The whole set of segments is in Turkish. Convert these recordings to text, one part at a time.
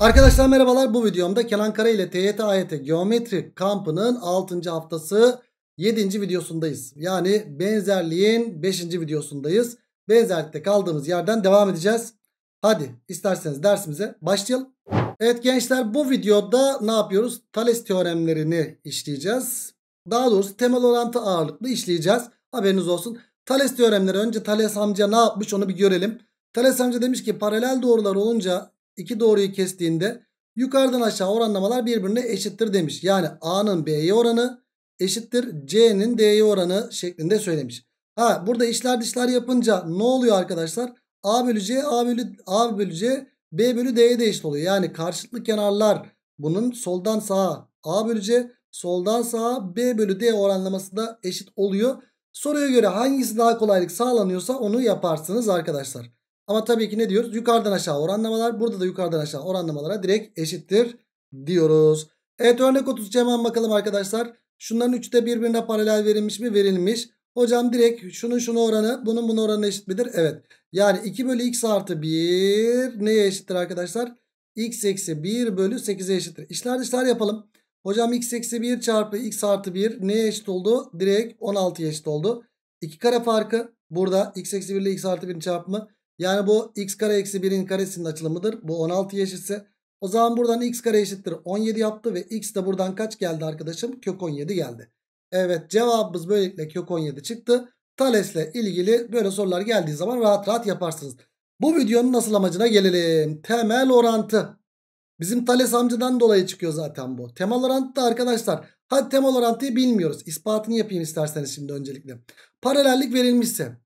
Arkadaşlar merhabalar bu videomda Kenan Kara ile TYT AYT Geometri kampının 6. haftası 7. videosundayız. Yani benzerliğin 5. videosundayız. Benzerlikte kaldığımız yerden devam edeceğiz. Hadi isterseniz dersimize başlayalım. Evet gençler bu videoda ne yapıyoruz? Thales teoremlerini işleyeceğiz. Daha doğrusu temel orantı ağırlıklı işleyeceğiz. Haberiniz olsun. Thales teoremleri önce Thales amca ne yapmış onu bir görelim. Thales amca demiş ki paralel doğrular olunca iki doğruyu kestiğinde yukarıdan aşağı oranlamalar birbirine eşittir demiş. Yani A'nın B'ye oranı eşittir C'nin D'ye oranı şeklinde söylemiş. Ha burada işler dişler yapınca ne oluyor arkadaşlar? A bölü C, A bölü, A bölü C, B bölü D'ye de eşit oluyor. Yani karşılıklı kenarlar bunun soldan sağa A bölü C, soldan sağa B bölü D oranlaması da eşit oluyor. Soruya göre hangisi daha kolaylık sağlanıyorsa onu yaparsınız arkadaşlar. Ama tabii ki ne diyoruz? Yukarıdan aşağı oranlamalar. Burada da yukarıdan aşağı oranlamalara direkt eşittir diyoruz. Evet örnek 32 hemen bakalım arkadaşlar. Şunların üçte birbirine paralel verilmiş mi? Verilmiş. Hocam direkt şunun şunu oranı bunun bunun oranı eşit midir? Evet. Yani 2 bölü x artı 1 neye eşittir arkadaşlar? x eksi 1 bölü 8'e eşittir. İşler dışlar yapalım. Hocam x eksi 1 çarpı x artı 1 neye eşit oldu? Direkt 16'ya eşit oldu. 2 kare farkı burada x eksi 1 ile x artı 1'in çarpımı. Yani bu x kare eksi 1'in karesinin açılımıdır. Bu 16 eşitse. O zaman buradan x kare eşittir 17 yaptı ve x de buradan kaç geldi arkadaşım? Kök 17 geldi. Evet cevabımız böylelikle kök 17 çıktı. Thales'le ilgili böyle sorular geldiği zaman rahat rahat yaparsınız. Bu videonun nasıl amacına gelelim. Temel orantı. Bizim Thales amcadan dolayı çıkıyor zaten bu. Temel orantı da arkadaşlar. Hadi temel orantıyı bilmiyoruz. İspatını yapayım isterseniz şimdi öncelikle. Paralellik verilmişse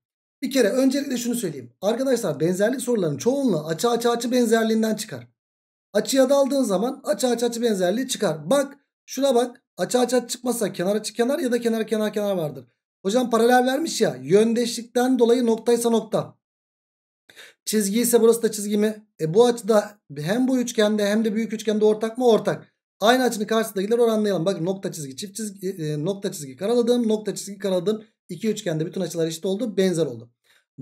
bir kere öncelikle şunu söyleyeyim. Arkadaşlar benzerlik sorularının çoğunluğu açı açı açı benzerliğinden çıkar. Açıya daldığın zaman açı açı açı benzerliği çıkar. Bak şuna bak açı açı açı çıkmazsa kenar açı kenar ya da kenar kenar kenar vardır. Hocam paralel vermiş ya yöndeşlikten dolayı noktaysa nokta. Çizgi ise burası da çizgi mi? E bu açıda hem bu üçgende hem de büyük üçgende ortak mı? Ortak. Aynı açının karşısındakiler oranlayalım. Bakın nokta çizgi çift çizgi e, nokta çizgi karaladım nokta çizgi karaladım. İki üçgende bütün açılar eşit oldu. Benzer oldu.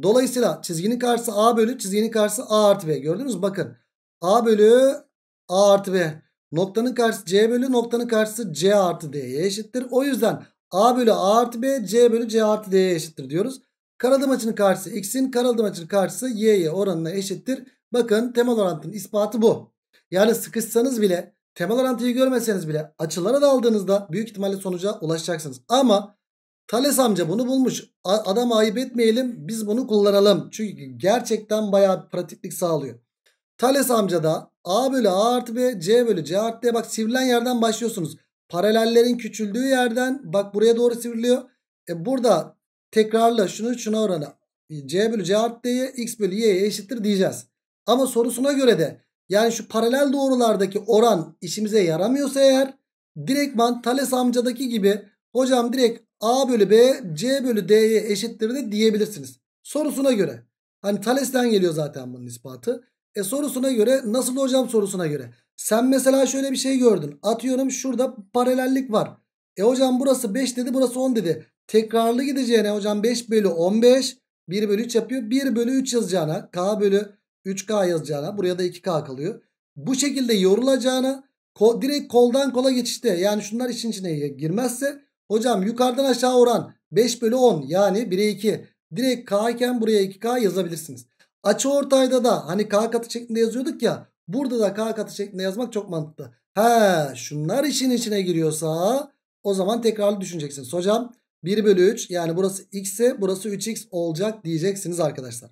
Dolayısıyla çizginin karşısı A bölü çizginin karşısı A artı B. Gördünüz mü? Bakın. A bölü A artı B. Noktanın karşısı C bölü noktanın karşısı C artı D'ye eşittir. O yüzden A bölü A artı B C bölü C artı D'ye eşittir diyoruz. Karadım açının karşısı X'in karadım açının karşısı Y'ye oranına eşittir. Bakın temel orantının ispatı bu. Yani sıkışsanız bile temel orantıyı görmeseniz bile açılara daldığınızda büyük ihtimalle sonuca ulaşacaksınız. Ama Tales amca bunu bulmuş. Adam ayıp etmeyelim biz bunu kullanalım. Çünkü gerçekten bayağı bir pratiklik sağlıyor. Tales amca da A bölü A artı B, C bölü C artı D. Bak sivrilen yerden başlıyorsunuz. Paralellerin küçüldüğü yerden bak buraya doğru sivriliyor. E burada tekrarla şunu şuna oranı. C bölü C artı D'ye X bölü Y'ye eşittir diyeceğiz. Ama sorusuna göre de yani şu paralel doğrulardaki oran işimize yaramıyorsa eğer direktman Tales amcadaki gibi hocam direkt A bölü B C bölü D'ye eşittir de diyebilirsiniz. Sorusuna göre. Hani Thales'ten geliyor zaten bunun ispatı. E sorusuna göre nasıl hocam sorusuna göre. Sen mesela şöyle bir şey gördün. Atıyorum şurada paralellik var. E hocam burası 5 dedi burası 10 dedi. Tekrarlı gideceğine hocam 5 bölü 15 1 bölü 3 yapıyor. 1 bölü 3 yazacağına K bölü 3K yazacağına buraya da 2K kalıyor. Bu şekilde yorulacağına direkt koldan kola geçişte yani şunlar için içine girmezse Hocam yukarıdan aşağı oran 5 bölü 10 yani 1'e 2. Direkt K iken buraya 2K yazabilirsiniz. Açı ortayda da hani K katı şeklinde yazıyorduk ya. Burada da K katı şeklinde yazmak çok mantıklı. He şunlar işin içine giriyorsa o zaman tekrar düşüneceksiniz. Hocam 1 bölü 3 yani burası x ise burası 3x olacak diyeceksiniz arkadaşlar.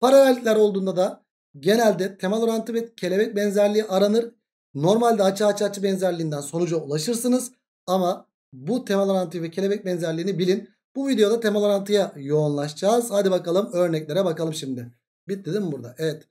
Paralellikler olduğunda da genelde temel orantı ve kelebek benzerliği aranır. Normalde açı açı açı benzerliğinden sonuca ulaşırsınız. Ama bu temalar antifi ve kelebek benzerliğini bilin. Bu videoda temalar antiya yoğunlaşacağız. Hadi bakalım örneklere bakalım şimdi. Bitti değil mi burada? Evet.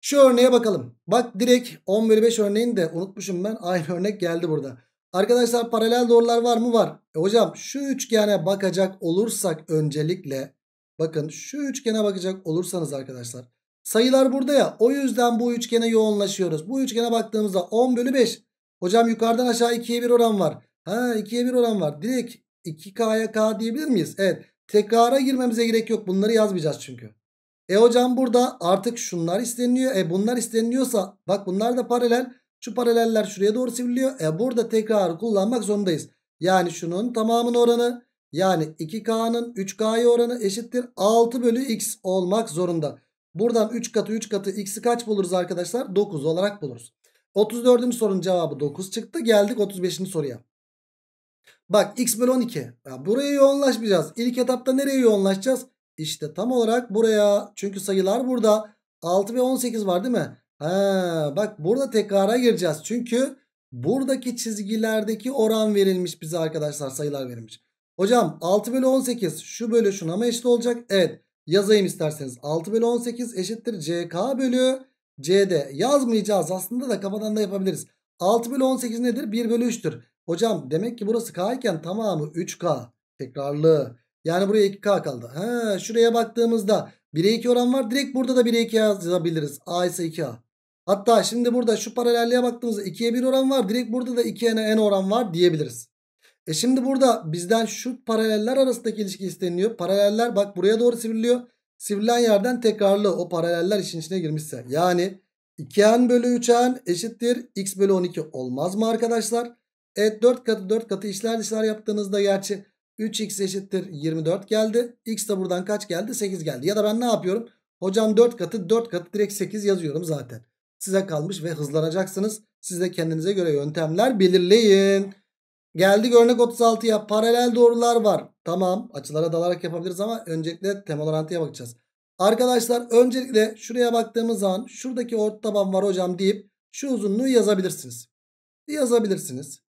Şu örneğe bakalım. Bak direkt 10 bölü 5 örneğin de unutmuşum ben. Aynı örnek geldi burada. Arkadaşlar paralel doğrular var mı? Var. E hocam şu üçgene bakacak olursak öncelikle bakın şu üçgene bakacak olursanız arkadaşlar sayılar burada ya o yüzden bu üçgene yoğunlaşıyoruz. Bu üçgene baktığımızda 10 bölü 5 hocam yukarıdan aşağı 2'ye bir oran var. Ha 2'ye 1 oran var. Direkt 2K'ya K diyebilir miyiz? Evet. Tekrara girmemize gerek yok. Bunları yazmayacağız çünkü. E hocam burada artık şunlar isteniliyor. E bunlar isteniliyorsa bak bunlar da paralel. Şu paraleller şuraya doğru sivriliyor. E burada tekrar kullanmak zorundayız. Yani şunun tamamının oranı yani 2K'nın 3K'ya oranı eşittir 6 bölü X olmak zorunda. Buradan 3 katı 3 katı X'i kaç buluruz arkadaşlar? 9 olarak buluruz. 34. sorunun cevabı 9 çıktı. Geldik 35. soruya. Bak x bölü 12. Ya buraya yoğunlaşmayacağız. İlk etapta nereye yoğunlaşacağız? İşte tam olarak buraya. Çünkü sayılar burada. 6 ve 18 var değil mi? Ha, bak burada tekrara gireceğiz. Çünkü buradaki çizgilerdeki oran verilmiş bize arkadaşlar. Sayılar verilmiş. Hocam 6 bölü 18 şu bölü şuna mı eşit olacak? Evet yazayım isterseniz. 6 bölü 18 eşittir ck bölü cd. Yazmayacağız aslında da kafadan da yapabiliriz. 6 bölü 18 nedir? 1 bölü 3'tür. Hocam demek ki burası K iken tamamı 3K. Tekrarlı. Yani buraya 2K kaldı. Ha, şuraya baktığımızda 1'e 2 oran var. Direkt burada da 1'e 2 yazabiliriz. A ise 2A. Hatta şimdi burada şu paralelliğe baktığımızda 2'ye 1 oran var. Direkt burada da 2'ye n oran var diyebiliriz. E şimdi burada bizden şu paraleller arasındaki ilişki isteniyor Paraleller bak buraya doğru sivriliyor. Sivrilen yerden tekrarlı o paraleller işin içine girmişse. Yani 2n bölü 3n eşittir x bölü 12 olmaz mı arkadaşlar? E 4 katı 4 katı işler dışlar yaptığınızda gerçi 3x eşittir 24 geldi. X de buradan kaç geldi? 8 geldi. Ya da ben ne yapıyorum? Hocam 4 katı 4 katı direkt 8 yazıyorum zaten. Size kalmış ve hızlanacaksınız. Siz de kendinize göre yöntemler belirleyin. Geldi örnek 36'ya. Paralel doğrular var. Tamam açılara dalarak yapabiliriz ama öncelikle temel orantıya bakacağız. Arkadaşlar öncelikle şuraya baktığımız zaman şuradaki orta taban var hocam deyip şu uzunluğu yazabilirsiniz. Yazabilirsiniz.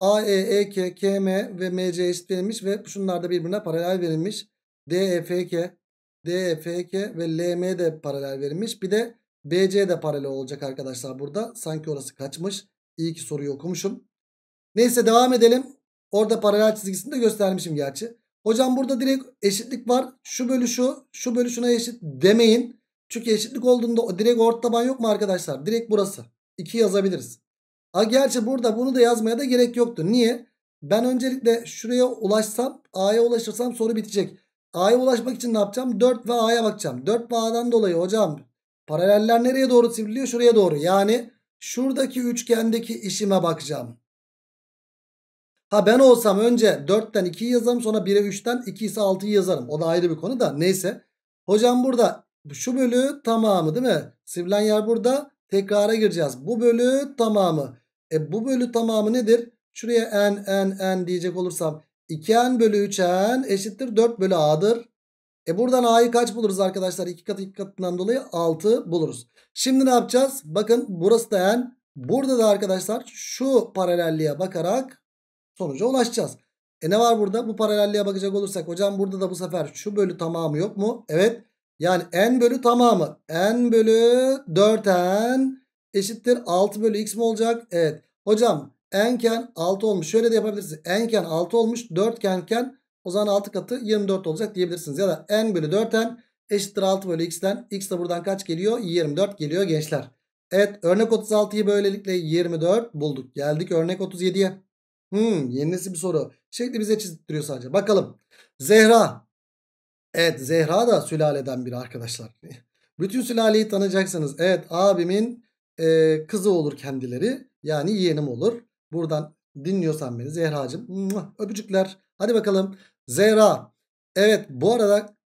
A e, e K K M ve M C eşitlenmiş ve şunlar da birbirine paralel verilmiş. D D e F K e F K ve L M de paralel verilmiş. Bir de B C de paralel olacak arkadaşlar burada. Sanki orası kaçmış. İyi ki soruyu okumuşum. Neyse devam edelim. Orada paralel çizgisini de göstermişim gerçi. Hocam burada direkt eşitlik var. Şu bölü şu, şu bölü şuna eşit demeyin. Çünkü eşitlik olduğunda direkt ort taban yok mu arkadaşlar? Direkt burası. 2 yazabiliriz. A gerçi burada bunu da yazmaya da gerek yoktu. Niye? Ben öncelikle şuraya ulaşsam A'ya ulaşırsam soru bitecek. A'ya ulaşmak için ne yapacağım? 4 ve A'ya bakacağım. 4 ve A'dan dolayı hocam paraleller nereye doğru sivriliyor? Şuraya doğru. Yani şuradaki üçgendeki işime bakacağım. Ha ben olsam önce 4'ten 2'yi yazarım sonra 1'e 3'ten 2 ise 6'yı yazarım. O da ayrı bir konu da neyse. Hocam burada şu bölü tamamı değil mi? Sivrilen yer burada. Tekrara gireceğiz. Bu bölü tamamı. E bu bölü tamamı nedir? Şuraya n n n diyecek olursam 2n bölü 3n eşittir 4 bölü a'dır. E buradan a'yı kaç buluruz arkadaşlar? 2 kat 2 katından dolayı 6 buluruz. Şimdi ne yapacağız? Bakın burası da n. Burada da arkadaşlar şu paralelliğe bakarak sonuca ulaşacağız. E ne var burada? Bu paralelliğe bakacak olursak hocam burada da bu sefer şu bölü tamamı yok mu? Evet. Yani n bölü tamamı. n bölü 4n eşittir 6 bölü x mi olacak? Evet. Hocam n'ken 6 olmuş. Şöyle de yapabilirsiniz. n'ken 6 olmuş. 4 kenken o zaman 6 katı 24 olacak diyebilirsiniz. Ya da n bölü 4n eşittir 6 bölü x'ten. x de buradan kaç geliyor? 24 geliyor gençler. Evet örnek 36'yı böylelikle 24 bulduk. Geldik örnek 37'ye. Hmm, yenisi bir soru. Şekli bize çizdiriyor sadece. Bakalım. Zehra Evet Zehra da sülaleden biri arkadaşlar. Bütün sülaleyi tanıyacaksınız. Evet abimin e, kızı olur kendileri. Yani yeğenim olur. Buradan dinliyorsan beni Zehra'cığım. Öpücükler. Hadi bakalım. Zehra. Evet bu arada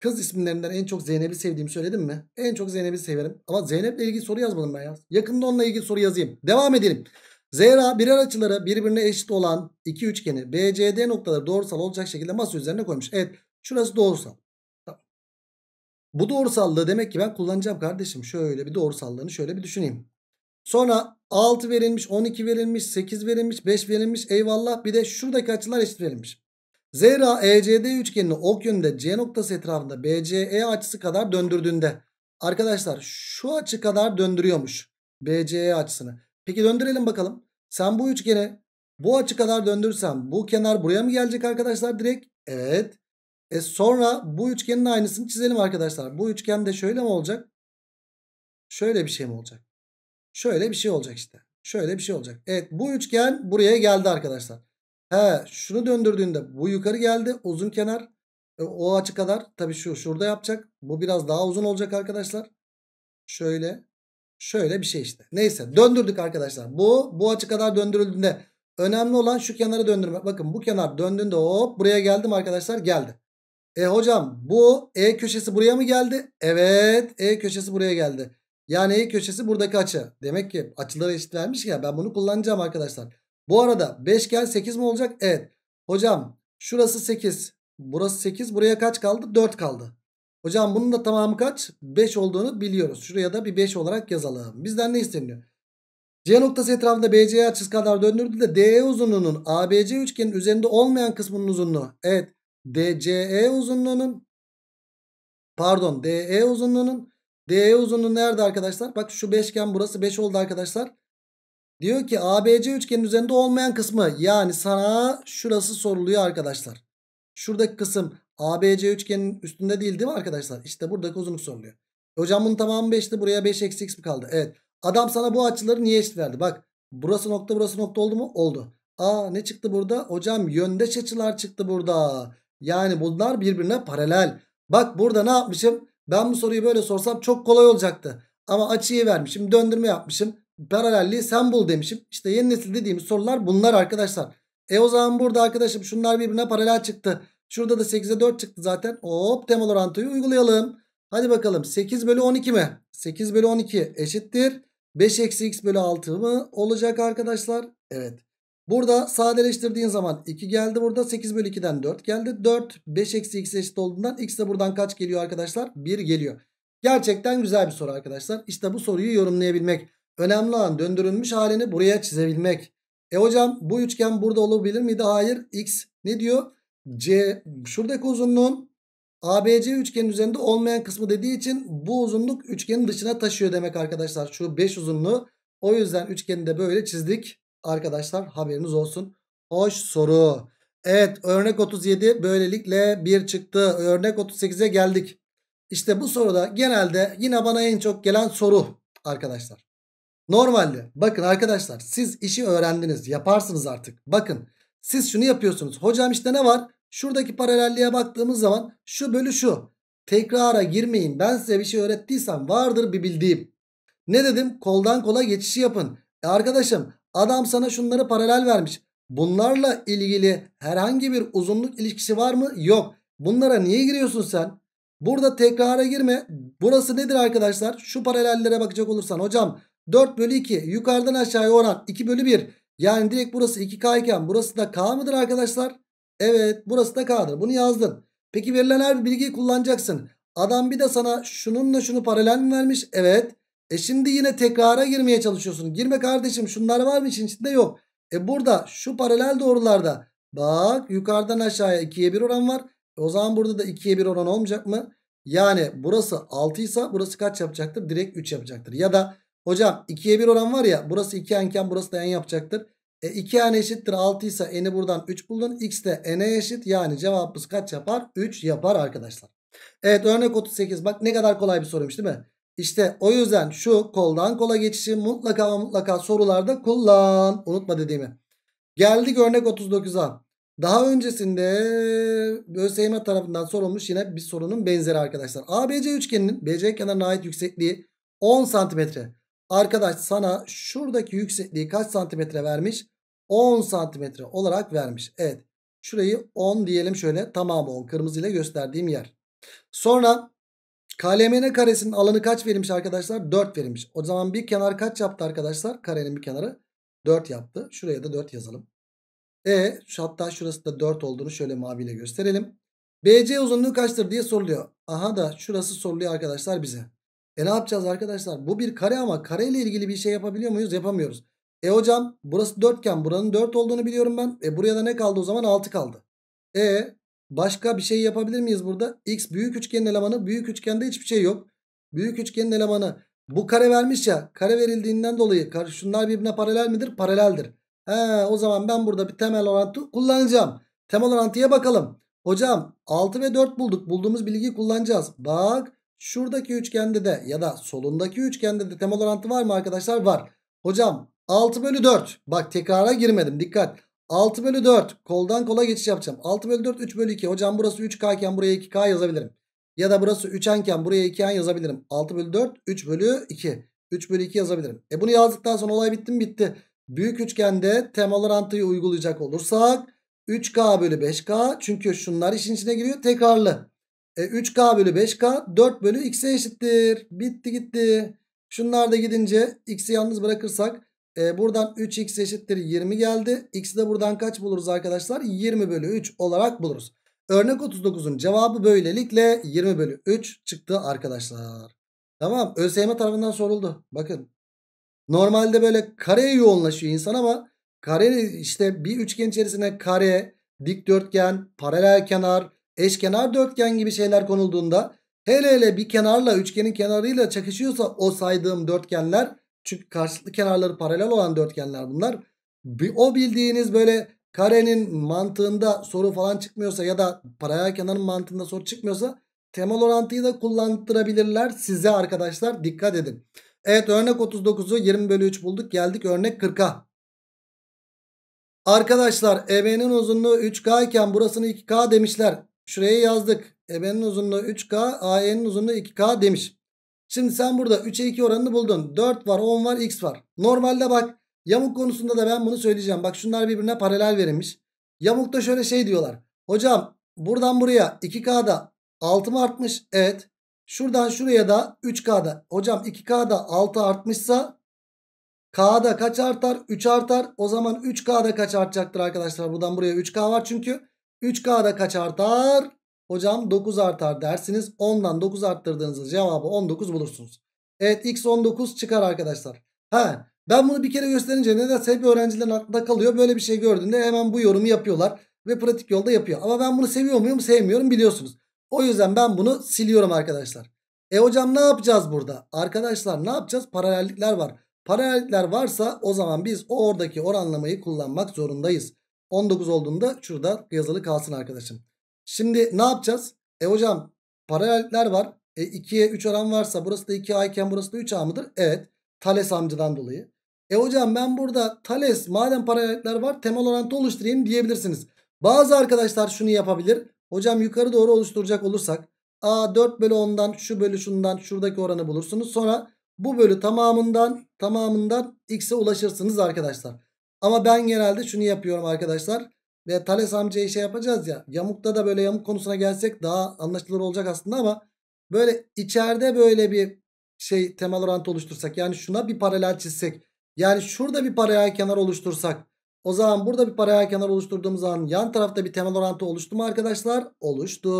kız isimlerinden en çok Zeynep'i sevdiğimi söyledim mi? En çok Zeynep'i severim. Ama Zeynep'le ilgili soru yazmadım ben ya. Yakında onunla ilgili soru yazayım. Devam edelim. Zira birer açıları birbirine eşit olan iki üçgeni BCD noktaları doğrusal olacak şekilde masa üzerine koymuş. Evet şurası doğrusal. Bu doğrusallığı demek ki ben kullanacağım kardeşim. Şöyle bir doğrusallığını şöyle bir düşüneyim. Sonra 6 verilmiş, 12 verilmiş, 8 verilmiş, 5 verilmiş. Eyvallah bir de şuradaki açılar eşit verilmiş. Zira ECD üçgenini ok yönünde C noktası etrafında BCE açısı kadar döndürdüğünde arkadaşlar şu açı kadar döndürüyormuş BCE açısını. Peki döndürelim bakalım. Sen bu üçgene bu açı kadar döndürsen bu kenar buraya mı gelecek arkadaşlar direkt? Evet. E sonra bu üçgenin aynısını çizelim arkadaşlar. Bu üçgen de şöyle mi olacak? Şöyle bir şey mi olacak? Şöyle bir şey olacak işte. Şöyle bir şey olacak. Evet bu üçgen buraya geldi arkadaşlar. He şunu döndürdüğünde bu yukarı geldi uzun kenar. E, o açı kadar tabii şu şurada yapacak. Bu biraz daha uzun olacak arkadaşlar. Şöyle Şöyle bir şey işte. Neyse döndürdük arkadaşlar. Bu bu açı kadar döndürüldüğünde önemli olan şu kenarı döndürmek. Bakın bu kenar döndüğünde hop buraya geldim arkadaşlar geldi. E hocam bu E köşesi buraya mı geldi? Evet E köşesi buraya geldi. Yani E köşesi buradaki açı. Demek ki açıları eşitlenmiş ya ben bunu kullanacağım arkadaşlar. Bu arada 5 gel 8 mi olacak? Evet. Hocam şurası 8. Burası 8 buraya kaç kaldı? 4 kaldı. Hocam bunun da tamamı kaç? 5 olduğunu biliyoruz. Şuraya da bir 5 olarak yazalım. Bizden ne isteniyor? C noktası etrafında BC'ye açısı kadar döndürdü de DE uzunluğunun ABC üçgenin üzerinde olmayan kısmının uzunluğu. Evet DCE uzunluğunun pardon DE uzunluğunun DE uzunluğu nerede arkadaşlar? Bak şu beşgen burası 5 oldu arkadaşlar. Diyor ki ABC üçgenin üzerinde olmayan kısmı yani sana şurası soruluyor arkadaşlar. Şuradaki kısım ABC üçgenin üstünde değil değil mi arkadaşlar? İşte burada uzunluk soruluyor. Hocam bunun tamamı 5'ti. Buraya 5 eksi x mi kaldı? Evet. Adam sana bu açıları niye eşit verdi? Bak burası nokta burası nokta oldu mu? Oldu. Aa ne çıktı burada? Hocam yöndeş açılar çıktı burada. Yani bunlar birbirine paralel. Bak burada ne yapmışım? Ben bu soruyu böyle sorsam çok kolay olacaktı. Ama açıyı vermişim. Döndürme yapmışım. Paralelliği sen bul demişim. İşte yeni nesil dediğimiz sorular bunlar arkadaşlar. E o zaman burada arkadaşım şunlar birbirine paralel çıktı. Şurada da 8'e 4 çıktı zaten. Hop temel orantıyı uygulayalım. Hadi bakalım 8 bölü 12 mi? 8 bölü 12 eşittir. 5 eksi x bölü 6 mı olacak arkadaşlar? Evet. Burada sadeleştirdiğin zaman 2 geldi burada. 8 bölü 2'den 4 geldi. 4 5 eksi x eşit olduğundan x de buradan kaç geliyor arkadaşlar? 1 geliyor. Gerçekten güzel bir soru arkadaşlar. İşte bu soruyu yorumlayabilmek. Önemli olan döndürülmüş halini buraya çizebilmek. E hocam bu üçgen burada olabilir miydi? Hayır. X ne diyor? C şuradaki uzunluğun ABC üçgenin üzerinde olmayan kısmı dediği için bu uzunluk üçgenin dışına taşıyor demek arkadaşlar. Şu 5 uzunluğu. O yüzden üçgeni de böyle çizdik. Arkadaşlar haberiniz olsun. Hoş soru. Evet örnek 37 böylelikle 1 çıktı. Örnek 38'e geldik. İşte bu soruda genelde yine bana en çok gelen soru arkadaşlar. Normalde bakın arkadaşlar siz işi öğrendiniz yaparsınız artık. Bakın siz şunu yapıyorsunuz. Hocam işte ne var? Şuradaki paralelliğe baktığımız zaman şu bölü şu. Tekrara girmeyin. Ben size bir şey öğrettiysem vardır bir bildiğim. Ne dedim? Koldan kola geçişi yapın. E arkadaşım adam sana şunları paralel vermiş. Bunlarla ilgili herhangi bir uzunluk ilişkisi var mı? Yok. Bunlara niye giriyorsun sen? Burada tekrara girme. Burası nedir arkadaşlar? Şu paralellere bakacak olursan hocam 4 bölü 2 yukarıdan aşağıya oran 2 bölü 1. Yani direkt burası 2K iken burası da K mıdır arkadaşlar? Evet burası da K'dır. Bunu yazdın. Peki verilen her bir bilgiyi kullanacaksın. Adam bir de sana şununla şunu paralel mi vermiş? Evet. E şimdi yine tekrara girmeye çalışıyorsun. Girme kardeşim şunlar var mı için içinde yok. E burada şu paralel doğrularda bak yukarıdan aşağıya 2'ye 1 oran var. E o zaman burada da 2'ye 1 oran olmayacak mı? Yani burası 6 ise burası kaç yapacaktır? Direkt 3 yapacaktır. Ya da hocam 2'ye 1 oran var ya burası 2 enken burası da en yapacaktır. E 2 n eşittir 6 ise n'i buradan 3 buldun. X de n'e eşit. Yani cevabımız kaç yapar? 3 yapar arkadaşlar. Evet örnek 38 bak ne kadar kolay bir soruymuş değil mi? İşte o yüzden şu koldan kola geçişi mutlaka mutlaka sorularda kullan. Unutma dediğimi. Geldik örnek 39'a. Daha öncesinde ÖSYM tarafından sorulmuş yine bir sorunun benzeri arkadaşlar. ABC üçgeninin BC kenarına ait yüksekliği 10 santimetre. Arkadaş sana şuradaki yüksekliği kaç santimetre vermiş? 10 santimetre olarak vermiş. Evet. Şurayı 10 diyelim şöyle. Tamamı 10. Kırmızıyla gösterdiğim yer. Sonra KLMN karesinin alanı kaç verilmiş arkadaşlar? 4 verilmiş. O zaman bir kenar kaç yaptı arkadaşlar? Karenin bir kenarı 4 yaptı. Şuraya da 4 yazalım. E şu, hatta şurası da 4 olduğunu şöyle maviyle gösterelim. BC uzunluğu kaçtır diye soruluyor. Aha da şurası soruluyor arkadaşlar bize. E ne yapacağız arkadaşlar? Bu bir kare ama kareyle ilgili bir şey yapabiliyor muyuz? Yapamıyoruz. E hocam burası dörtgen buranın dört olduğunu biliyorum ben. E buraya da ne kaldı o zaman? Altı kaldı. E başka bir şey yapabilir miyiz burada? X büyük üçgenin elemanı. Büyük üçgende hiçbir şey yok. Büyük üçgenin elemanı. Bu kare vermiş ya. Kare verildiğinden dolayı şunlar birbirine paralel midir? Paraleldir. He, o zaman ben burada bir temel orantı kullanacağım. Temel orantıya bakalım. Hocam 6 ve 4 bulduk. Bulduğumuz bilgiyi kullanacağız. Bak Şuradaki üçgende de ya da solundaki üçgende de temel orantı var mı arkadaşlar? Var. Hocam 6 bölü 4. Bak tekrara girmedim. Dikkat. 6 bölü 4. Koldan kola geçiş yapacağım. 6 bölü 4 3 bölü 2. Hocam burası 3K iken buraya 2K yazabilirim. Ya da burası 3N iken buraya 2N yazabilirim. 6 bölü 4 3 bölü 2. 3 bölü 2 yazabilirim. E bunu yazdıktan sonra olay bitti mi? Bitti. Büyük üçgende temel orantıyı uygulayacak olursak 3K bölü 5K. Çünkü şunlar işin içine giriyor. Tekrarlı. E, 3k bölü 5k 4 bölü x'e eşittir. Bitti gitti. Şunlar da gidince x'i yalnız bırakırsak e, buradan 3x eşittir 20 geldi. X'i de buradan kaç buluruz arkadaşlar? 20 bölü 3 olarak buluruz. Örnek 39'un cevabı böylelikle 20 bölü 3 çıktı arkadaşlar. Tamam ÖSYM tarafından soruldu. Bakın normalde böyle kareye yoğunlaşıyor insan ama kare işte bir üçgen içerisine kare, dikdörtgen, paralel kenar, eşkenar dörtgen gibi şeyler konulduğunda hele hele bir kenarla üçgenin kenarıyla çakışıyorsa o saydığım dörtgenler çünkü karşılıklı kenarları paralel olan dörtgenler bunlar. O bildiğiniz böyle karenin mantığında soru falan çıkmıyorsa ya da paralel kenarın mantığında soru çıkmıyorsa temel orantıyı da kullandırabilirler size arkadaşlar dikkat edin. Evet örnek 39'u 20 bölü 3 bulduk geldik örnek 40'a. Arkadaşlar EB'nin uzunluğu 3K iken burasını 2K demişler. Şuraya yazdık. EB'nin uzunluğu 3K, AE'nin uzunluğu 2K demiş. Şimdi sen burada 3'e 2 oranını buldun. 4 var, 10 var, x var. Normalde bak yamuk konusunda da ben bunu söyleyeceğim. Bak şunlar birbirine paralel verilmiş. Yamukta şöyle şey diyorlar. Hocam buradan buraya 2K'da 6 mı artmış? Evet. Şuradan şuraya da 3K'da. Hocam 2K'da 6 artmışsa K'da kaç artar? 3 artar. O zaman 3K'da kaç artacaktır arkadaşlar? Buradan buraya 3K var çünkü. 3K'da kaç artar? Hocam 9 artar dersiniz. 10'dan 9 arttırdığınızda cevabı 19 bulursunuz. Evet x 19 çıkar arkadaşlar. Ha ben bunu bir kere gösterince nedense hep öğrencilerin aklında kalıyor. Böyle bir şey gördüğünde hemen bu yorumu yapıyorlar. Ve pratik yolda yapıyor. Ama ben bunu seviyor muyum sevmiyorum biliyorsunuz. O yüzden ben bunu siliyorum arkadaşlar. E hocam ne yapacağız burada? Arkadaşlar ne yapacağız? Paralellikler var. Paralellikler varsa o zaman biz oradaki oranlamayı kullanmak zorundayız. 19 olduğunda şurada yazılı kalsın arkadaşım. Şimdi ne yapacağız? E hocam paraleller var. E 2'ye 3 oran varsa burası da 2A iken burası da 3A mıdır? Evet. Thales amcadan dolayı. E hocam ben burada Thales madem paraleller var temel orantı oluşturayım diyebilirsiniz. Bazı arkadaşlar şunu yapabilir. Hocam yukarı doğru oluşturacak olursak A 4 bölü 10'dan şu bölü şundan şuradaki oranı bulursunuz. Sonra bu bölü tamamından tamamından x'e ulaşırsınız arkadaşlar. Ama ben genelde şunu yapıyorum arkadaşlar. Ve Thales amcayı şey yapacağız ya. Yamukta da böyle yamuk konusuna gelsek daha anlaşılır olacak aslında ama böyle içeride böyle bir şey temel orantı oluştursak. Yani şuna bir paralel çizsek. Yani şurada bir paralel kenar oluştursak. O zaman burada bir paralel kenar oluşturduğumuz zaman yan tarafta bir temel orantı oluştu mu arkadaşlar? Oluştu.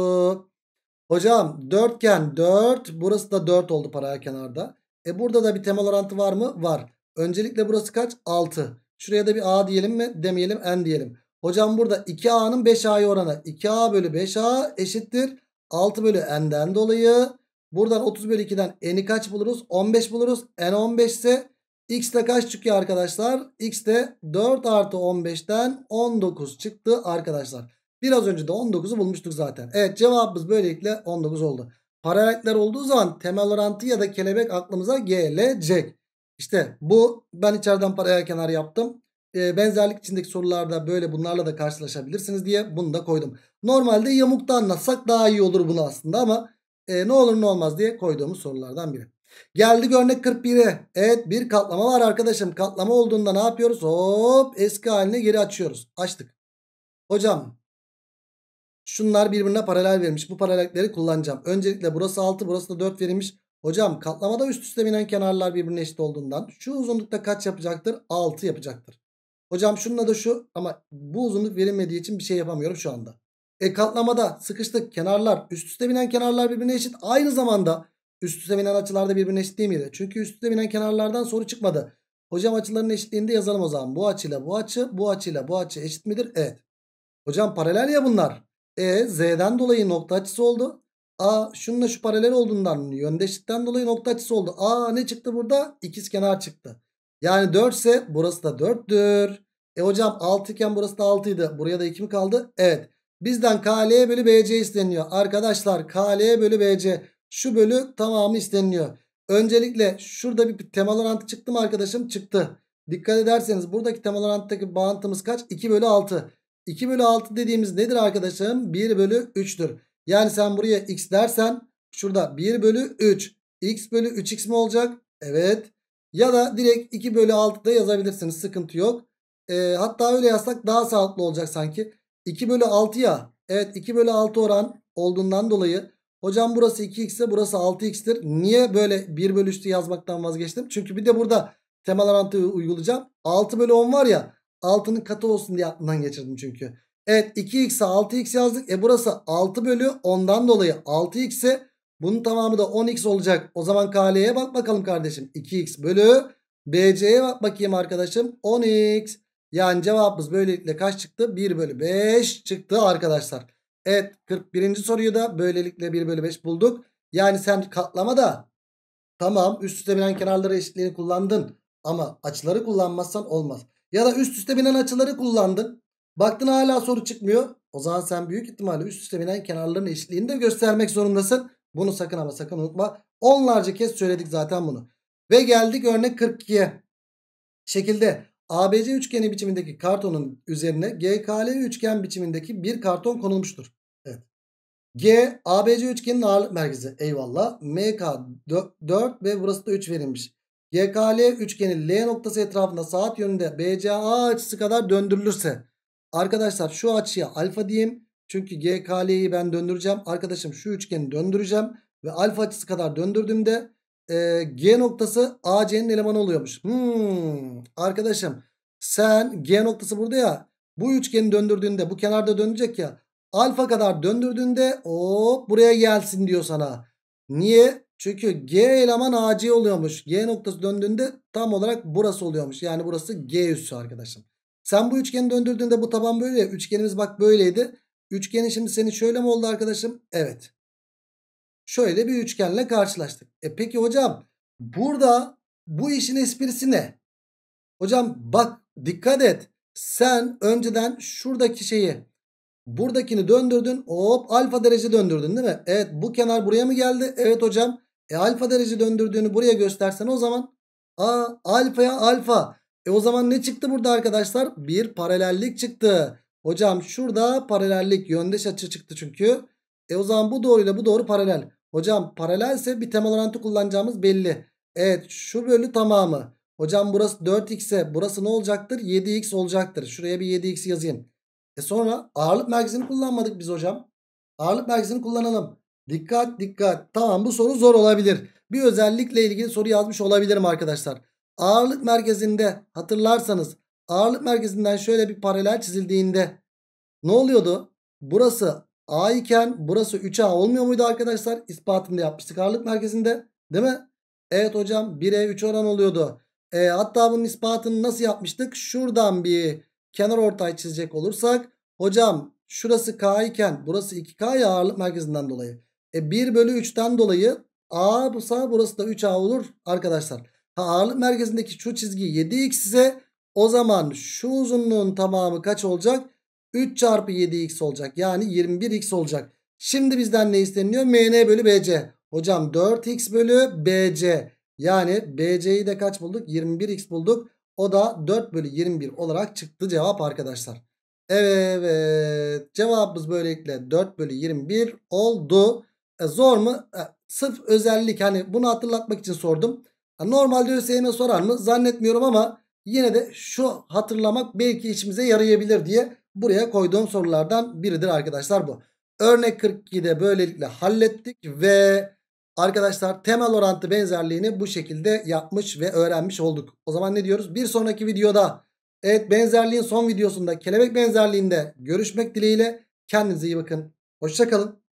Hocam dörtgen 4 burası da 4 oldu paralel kenarda. E burada da bir temel orantı var mı? Var. Öncelikle burası kaç? 6. Şuraya da bir A diyelim mi? Demeyelim N diyelim. Hocam burada 2A'nın 5A'ya oranı. 2A bölü 5A eşittir. 6 bölü N'den dolayı. Buradan 30 bölü 2'den N'i kaç buluruz? 15 buluruz. N 15 ise X de kaç çıkıyor arkadaşlar? X de 4 artı 15'ten 19 çıktı arkadaşlar. Biraz önce de 19'u bulmuştuk zaten. Evet cevabımız böylelikle 19 oldu. Paralellikler olduğu zaman temel orantı ya da kelebek aklımıza gelecek. İşte bu ben içeriden paraya kenar yaptım. E, benzerlik içindeki sorularda böyle bunlarla da karşılaşabilirsiniz diye bunu da koydum. Normalde yamukta anlatsak daha iyi olur bunu aslında ama e, ne olur ne olmaz diye koyduğumuz sorulardan biri. Geldi örnek 41'e. Evet bir katlama var arkadaşım. Katlama olduğunda ne yapıyoruz? Hop eski haline geri açıyoruz. Açtık. Hocam şunlar birbirine paralel verilmiş. Bu paralellikleri kullanacağım. Öncelikle burası 6 burası da 4 verilmiş. Hocam katlamada üst üste binen kenarlar birbirine eşit olduğundan şu uzunlukta kaç yapacaktır? 6 yapacaktır. Hocam şununla da şu ama bu uzunluk verilmediği için bir şey yapamıyorum şu anda. E katlamada sıkıştık kenarlar üst üste binen kenarlar birbirine eşit. Aynı zamanda üst üste binen açılar da birbirine eşit değil miydi? Çünkü üst üste binen kenarlardan soru çıkmadı. Hocam açıların eşitliğinde yazalım o zaman. Bu açıyla bu açı, bu açıyla bu açı eşit midir? Evet. Hocam paralel ya bunlar. E Z'den dolayı nokta açısı oldu. A şununla şu paralel olduğundan yöndeşlikten dolayı nokta açısı oldu. A ne çıktı burada? İkiz kenar çıktı. Yani 4 ise burası da 4'tür. E hocam 6 iken burası da 6 Buraya da 2 mi kaldı? Evet. Bizden KL bölü BC isteniyor. Arkadaşlar KL bölü BC şu bölü tamamı isteniyor. Öncelikle şurada bir temal orantı çıktı mı arkadaşım? Çıktı. Dikkat ederseniz buradaki temal orantıdaki bağıntımız kaç? 2 bölü 6. 2 bölü 6 dediğimiz nedir arkadaşım? 1 bölü 3'tür. Yani sen buraya x dersen şurada 1 bölü 3. x bölü 3x mi olacak? Evet. Ya da direkt 2 bölü 6 da yazabilirsiniz. Sıkıntı yok. E, hatta öyle yazsak daha sağlıklı olacak sanki. 2 bölü 6 ya. Evet 2 bölü 6 oran olduğundan dolayı hocam burası 2x ise burası 6x'tir. Niye böyle 1 bölü 3'tü yazmaktan vazgeçtim? Çünkü bir de burada temel orantıyı uygulayacağım. 6 bölü 10 var ya 6'nın katı olsun diye aklımdan geçirdim çünkü. Evet 2x'e 6x yazdık. E burası 6 bölü 10'dan dolayı 6x'e bunun tamamı da 10x olacak. O zaman KL'ye bak bakalım kardeşim. 2x bölü BC'ye bak bakayım arkadaşım. 10x. Yani cevabımız böylelikle kaç çıktı? 1 bölü 5 çıktı arkadaşlar. Evet 41. soruyu da böylelikle 1 bölü 5 bulduk. Yani sen katlama da tamam üst üste binen kenarları eşitliğini kullandın. Ama açıları kullanmazsan olmaz. Ya da üst üste binen açıları kullandın. Baktın hala soru çıkmıyor. O zaman sen büyük ihtimalle üst üste binen kenarların eşitliğini de göstermek zorundasın. Bunu sakın ama sakın unutma. Onlarca kez söyledik zaten bunu. Ve geldik örnek 42'ye. Şekilde ABC üçgeni biçimindeki kartonun üzerine GKL üçgen biçimindeki bir karton konulmuştur. Evet. G, ABC üçgenin ağırlık merkezi. Eyvallah. MK 4 ve burası da 3 verilmiş. GKL üçgeni L noktası etrafında saat yönünde BCA açısı kadar döndürülürse Arkadaşlar şu açıya alfa diyeyim. Çünkü GKL'yi ben döndüreceğim. Arkadaşım şu üçgeni döndüreceğim. Ve alfa açısı kadar döndürdüğümde e, G noktası AC'nin elemanı oluyormuş. Hmm. Arkadaşım sen G noktası burada ya. Bu üçgeni döndürdüğünde bu kenarda dönecek ya. Alfa kadar döndürdüğünde o buraya gelsin diyor sana. Niye? Çünkü G eleman AC oluyormuş. G noktası döndüğünde tam olarak burası oluyormuş. Yani burası G üssü arkadaşım. Sen bu üçgeni döndürdüğünde bu taban böyle ya. Üçgenimiz bak böyleydi. Üçgenin şimdi seni şöyle mi oldu arkadaşım? Evet. Şöyle bir üçgenle karşılaştık. E peki hocam burada bu işin esprisi ne? Hocam bak dikkat et. Sen önceden şuradaki şeyi buradakini döndürdün. Hop alfa derece döndürdün değil mi? Evet bu kenar buraya mı geldi? Evet hocam. E alfa derece döndürdüğünü buraya göstersen o zaman. Aa alfaya alfa. E o zaman ne çıktı burada arkadaşlar? Bir paralellik çıktı. Hocam şurada paralellik yöndeş açı çıktı çünkü. E o zaman bu doğruyla bu doğru paralel. Hocam paralelse bir temel orantı kullanacağımız belli. Evet şu bölü tamamı. Hocam burası 4x'e burası ne olacaktır? 7x olacaktır. Şuraya bir 7x yazayım. E sonra ağırlık merkezini kullanmadık biz hocam. Ağırlık merkezini kullanalım. Dikkat dikkat. Tamam bu soru zor olabilir. Bir özellikle ilgili soru yazmış olabilirim arkadaşlar ağırlık merkezinde hatırlarsanız ağırlık merkezinden şöyle bir paralel çizildiğinde ne oluyordu? Burası A iken burası 3A olmuyor muydu arkadaşlar? İspatını da yapmıştık ağırlık merkezinde değil mi? Evet hocam 1'e 3 oran oluyordu. E, hatta bunun ispatını nasıl yapmıştık? Şuradan bir kenar ortay çizecek olursak. Hocam şurası K iken burası 2K ya ağırlık merkezinden dolayı. E, 1 bölü 3'ten dolayı A bu sağ burası da 3A olur arkadaşlar ağırlık merkezindeki şu çizgi 7x ise o zaman şu uzunluğun tamamı kaç olacak? 3 çarpı 7x olacak. Yani 21x olacak. Şimdi bizden ne isteniliyor? MN bölü BC. Hocam 4x bölü BC. Yani BC'yi de kaç bulduk? 21x bulduk. O da 4 bölü 21 olarak çıktı cevap arkadaşlar. Evet cevabımız böylelikle 4 bölü 21 oldu. E, zor mu? E, sırf özellik hani bunu hatırlatmak için sordum. Normalde ÖSYM sorar mı? Zannetmiyorum ama yine de şu hatırlamak belki işimize yarayabilir diye buraya koyduğum sorulardan biridir arkadaşlar bu. Örnek 42'de böylelikle hallettik ve arkadaşlar temel orantı benzerliğini bu şekilde yapmış ve öğrenmiş olduk. O zaman ne diyoruz? Bir sonraki videoda evet benzerliğin son videosunda kelebek benzerliğinde görüşmek dileğiyle kendinize iyi bakın. Hoşçakalın.